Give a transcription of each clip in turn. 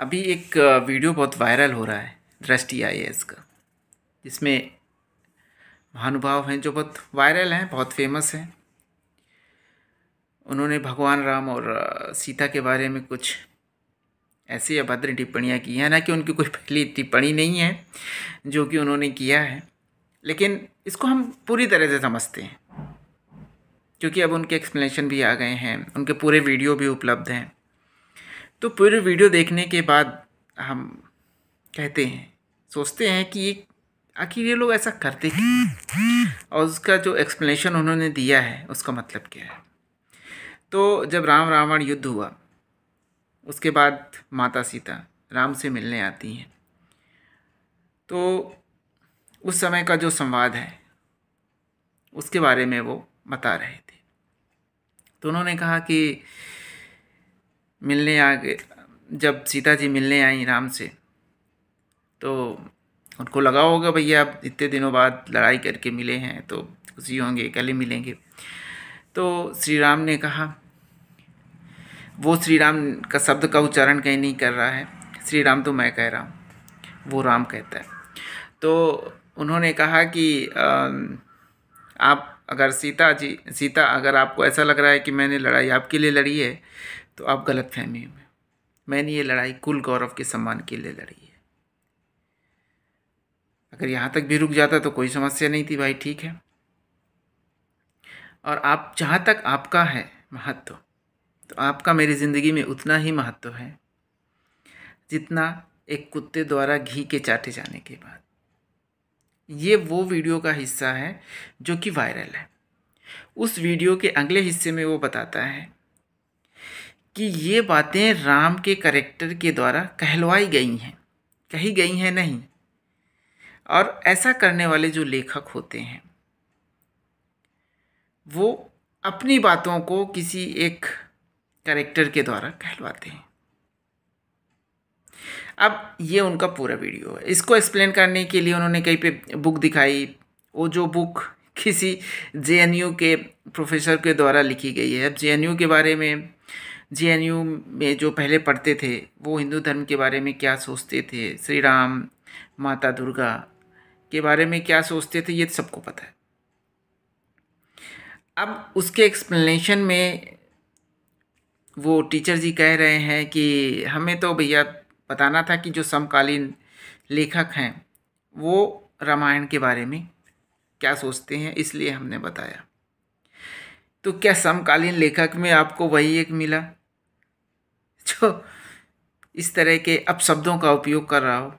अभी एक वीडियो बहुत वायरल हो रहा है दृष्टि आई का जिसमें महानुभाव हैं जो बहुत वायरल हैं बहुत फेमस हैं उन्होंने भगवान राम और सीता के बारे में कुछ ऐसी अभद्र टिप्पणियाँ की हैं ना कि उनकी कोई पहली टिप्पणी नहीं है जो कि उन्होंने किया है लेकिन इसको हम पूरी तरह से समझते हैं क्योंकि अब उनके एक्सप्लेनेशन भी आ गए हैं उनके पूरे वीडियो भी उपलब्ध हैं तो पूरे वीडियो देखने के बाद हम कहते हैं सोचते हैं कि ये आखिर ये लोग ऐसा करते क्यों और उसका जो एक्सप्लेनेशन उन्होंने दिया है उसका मतलब क्या है तो जब राम रावण युद्ध हुआ उसके बाद माता सीता राम से मिलने आती हैं तो उस समय का जो संवाद है उसके बारे में वो बता रहे थे तो उन्होंने कहा कि मिलने आ गए जब सीता जी मिलने आई राम से तो उनको लगा होगा भैया अब इतने दिनों बाद लड़ाई करके मिले हैं तो खुशी होंगे कल ही मिलेंगे तो श्री राम ने कहा वो श्री राम का शब्द का उच्चारण कहीं नहीं कर रहा है श्री राम तो मैं कह रहा हूँ वो राम कहता है तो उन्होंने कहा कि आप अगर सीता जी सीता अगर आपको ऐसा लग रहा है कि मैंने लड़ाई आपके लिए लड़ी है तो आप गलत फहमी में मैंने ये लड़ाई कुल गौरव के सम्मान के लिए लड़ी है अगर यहाँ तक भी रुक जाता तो कोई समस्या नहीं थी भाई ठीक है और आप जहाँ तक आपका है महत्व तो आपका मेरी ज़िंदगी में उतना ही महत्व है जितना एक कुत्ते द्वारा घी के चाटे जाने के बाद ये वो वीडियो का हिस्सा है जो कि वायरल है उस वीडियो के अगले हिस्से में वो बताता है कि ये बातें राम के करेक्टर के द्वारा कहलवाई गई हैं कही गई हैं नहीं और ऐसा करने वाले जो लेखक होते हैं वो अपनी बातों को किसी एक करेक्टर के द्वारा कहलवाते हैं अब ये उनका पूरा वीडियो है इसको एक्सप्लेन करने के लिए उन्होंने कहीं पे बुक दिखाई वो जो बुक किसी जे के प्रोफेसर के द्वारा लिखी गई है अब जे के बारे में जेएनयू में जो पहले पढ़ते थे वो हिंदू धर्म के बारे में क्या सोचते थे श्री राम माता दुर्गा के बारे में क्या सोचते थे ये सबको पता है अब उसके एक्सप्लेनेशन में वो टीचर जी कह रहे हैं कि हमें तो भैया बताना था कि जो समकालीन लेखक हैं वो रामायण के बारे में क्या सोचते हैं इसलिए हमने बताया तो क्या समकालीन लेखक में आपको वही एक मिला जो इस तरह के अब शब्दों का उपयोग कर रहा हो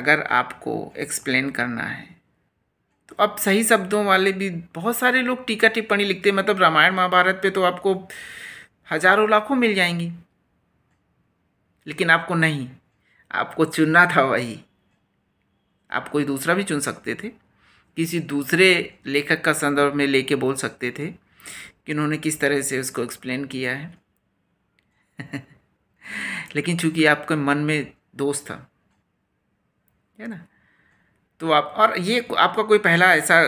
अगर आपको एक्सप्लेन करना है तो अब सही शब्दों वाले भी बहुत सारे लोग टीका टिप्पणी लिखते हैं मतलब रामायण महाभारत पे तो आपको हजारों लाखों मिल जाएंगी लेकिन आपको नहीं आपको चुनना था वही आप कोई दूसरा भी चुन सकते थे किसी दूसरे लेखक का संदर्भ में लेके बोल सकते थे कि उन्होंने किस तरह से उसको एक्सप्लेन किया है लेकिन चूंकि आपके मन में दोस्त था है ना तो आप और ये आपका कोई पहला ऐसा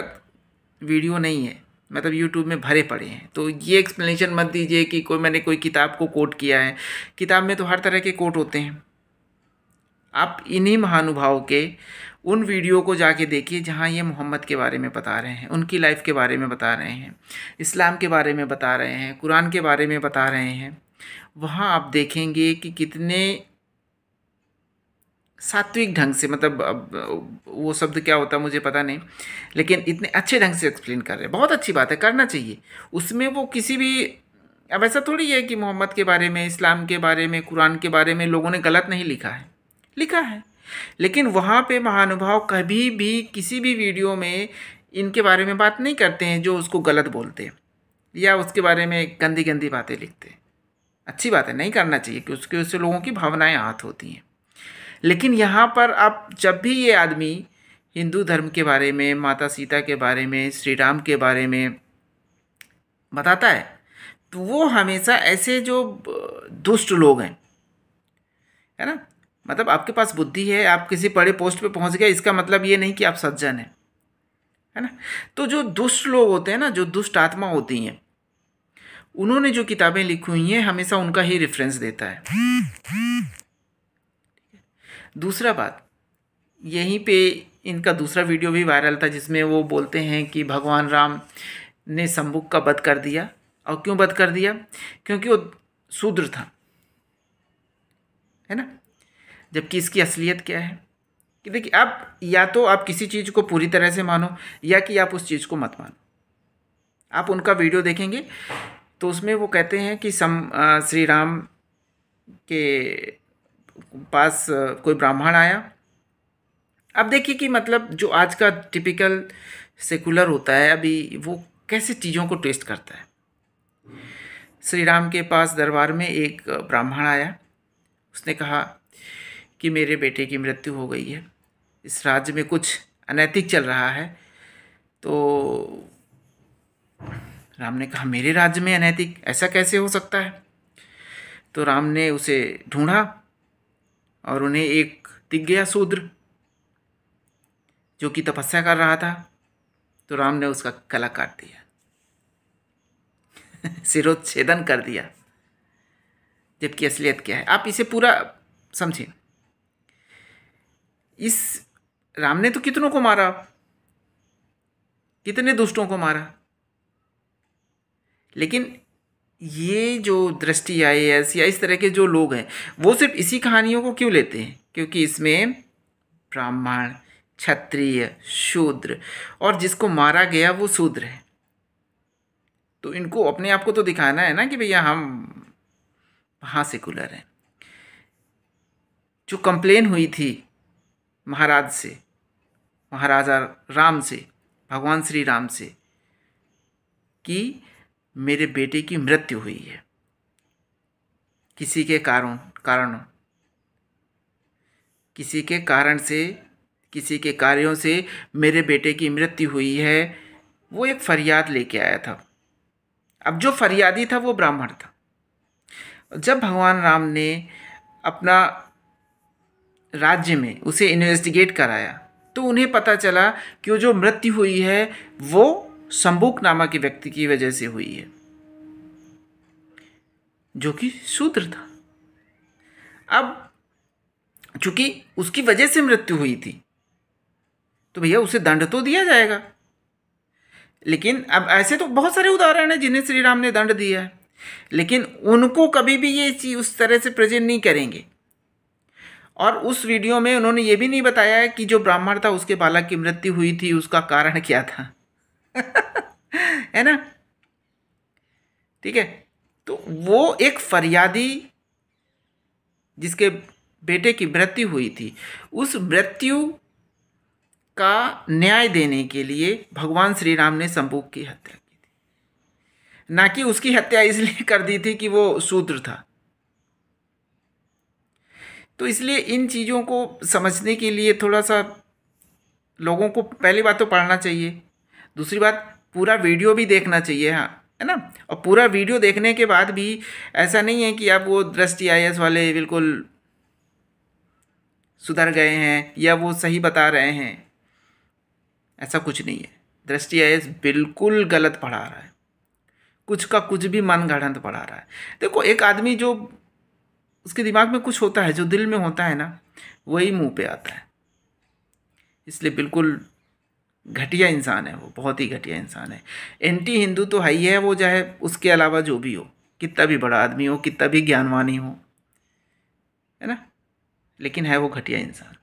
वीडियो नहीं है मतलब यूट्यूब में भरे पड़े हैं तो ये एक्सप्लेनेशन मत दीजिए कि कोई मैंने कोई किताब को कोट किया है किताब में तो हर तरह के कोट होते हैं आप इन्हीं महानुभाव के उन वीडियो को जाके देखिए जहाँ ये मोहम्मद के बारे में बता रहे हैं उनकी लाइफ के बारे में बता रहे हैं इस्लाम के बारे में बता रहे हैं कुरान के बारे में बता रहे हैं वहाँ आप देखेंगे कि कितने सात्विक ढंग से मतलब वो शब्द क्या होता मुझे पता नहीं लेकिन इतने अच्छे ढंग से एक्सप्लेन कर रहे हैं बहुत अच्छी बात है करना चाहिए उसमें वो किसी भी अब ऐसा थोड़ी है कि मोहम्मद के बारे में इस्लाम के बारे में कुरान के बारे में लोगों ने गलत नहीं लिखा है लिखा है लेकिन वहाँ पे महानुभाव कभी भी किसी भी वीडियो में इनके बारे में बात नहीं करते हैं जो उसको गलत बोलते हैं या उसके बारे में गंदी गंदी बातें लिखते हैं अच्छी बात है नहीं करना चाहिए कि उसके उससे लोगों की भावनाएं हाथ होती हैं लेकिन यहाँ पर आप जब भी ये आदमी हिंदू धर्म के बारे में माता सीता के बारे में श्री राम के बारे में बताता है तो वो हमेशा ऐसे जो दुष्ट लोग हैं है ना मतलब आपके पास बुद्धि है आप किसी बड़े पोस्ट पे पहुंच गए इसका मतलब ये नहीं कि आप सज्जन हैं है ना तो जो दुष्ट लोग होते हैं ना जो दुष्ट आत्मा होती हैं उन्होंने जो किताबें लिखी हुई हैं हमेशा उनका ही रेफरेंस देता है दूसरा बात यहीं पे इनका दूसरा वीडियो भी वायरल था जिसमें वो बोलते हैं कि भगवान राम ने संबुक का बध कर दिया और क्यों बध कर दिया क्योंकि वो शूद्र था है ना जबकि इसकी असलियत क्या है कि देखिए आप या तो आप किसी चीज़ को पूरी तरह से मानो या कि आप उस चीज़ को मत मानो आप उनका वीडियो देखेंगे तो उसमें वो कहते हैं कि सम श्री राम के पास कोई ब्राह्मण आया अब देखिए कि मतलब जो आज का टिपिकल सेकुलर होता है अभी वो कैसे चीज़ों को टेस्ट करता है श्री राम के पास दरबार में एक ब्राह्मण आया उसने कहा कि मेरे बेटे की मृत्यु हो गई है इस राज्य में कुछ अनैतिक चल रहा है तो राम ने कहा मेरे राज्य में अनैतिक ऐसा कैसे हो सकता है तो राम ने उसे ढूंढा और उन्हें एक दिख गया शूद्र जो कि तपस्या कर रहा था तो राम ने उसका कला काट दिया सिरोच्छेदन कर दिया जबकि असलियत क्या है आप इसे पूरा समझिए इस राम ने तो कितनों को मारा कितने दुष्टों को मारा लेकिन ये जो दृष्टि आई एस या इस तरह के जो लोग हैं वो सिर्फ इसी कहानियों को क्यों लेते हैं क्योंकि इसमें ब्राह्मण क्षत्रिय शूद्र और जिसको मारा गया वो शूद्र है तो इनको अपने आप को तो दिखाना है ना कि भैया हम वहाँ सेकुलर हैं जो कंप्लेन हुई थी महाराज से महाराजा राम से भगवान श्री राम से कि मेरे बेटे की मृत्यु हुई है किसी के कारण कारणों किसी के कारण से किसी के कार्यों से मेरे बेटे की मृत्यु हुई है वो एक फरियाद लेके आया था अब जो फरियादी था वो ब्राह्मण था जब भगवान राम ने अपना राज्य में उसे इन्वेस्टिगेट कराया तो उन्हें पता चला कि वो जो मृत्यु हुई है वो शंबुक नामा के व्यक्ति की वजह से हुई है जो कि सूत्र था अब चूंकि उसकी वजह से मृत्यु हुई थी तो भैया उसे दंड तो दिया जाएगा लेकिन अब ऐसे तो बहुत सारे उदाहरण हैं जिन्हें श्री राम ने दंड दिया है लेकिन उनको कभी भी ये चीज उस तरह से प्रेजेंट नहीं करेंगे और उस वीडियो में उन्होंने ये भी नहीं बताया कि जो ब्राह्मण था उसके बालक की मृत्यु हुई थी उसका कारण क्या था है ना ठीक है तो वो एक फरियादी जिसके बेटे की मृत्यु हुई थी उस मृत्यु का न्याय देने के लिए भगवान श्री राम ने शंभुक की हत्या की थी ना कि उसकी हत्या इसलिए कर दी थी कि वो शूद्र था तो इसलिए इन चीज़ों को समझने के लिए थोड़ा सा लोगों को पहली बात तो पढ़ना चाहिए दूसरी बात पूरा वीडियो भी देखना चाहिए हाँ है ना और पूरा वीडियो देखने के बाद भी ऐसा नहीं है कि आप वो दृष्टि आई वाले बिल्कुल सुधर गए हैं या वो सही बता रहे हैं ऐसा कुछ नहीं है दृष्टि आई बिल्कुल गलत पढ़ा रहा है कुछ का कुछ भी मन गढ़ंत पढ़ा रहा है देखो एक आदमी जो उसके दिमाग में कुछ होता है जो दिल में होता है ना वही मुंह पे आता है इसलिए बिल्कुल घटिया इंसान है वो बहुत ही घटिया इंसान है एंटी हिंदू तो है ही है वो चाहे उसके अलावा जो भी हो कितना भी बड़ा आदमी हो कितना भी ज्ञानवानी हो है ना लेकिन है वो घटिया इंसान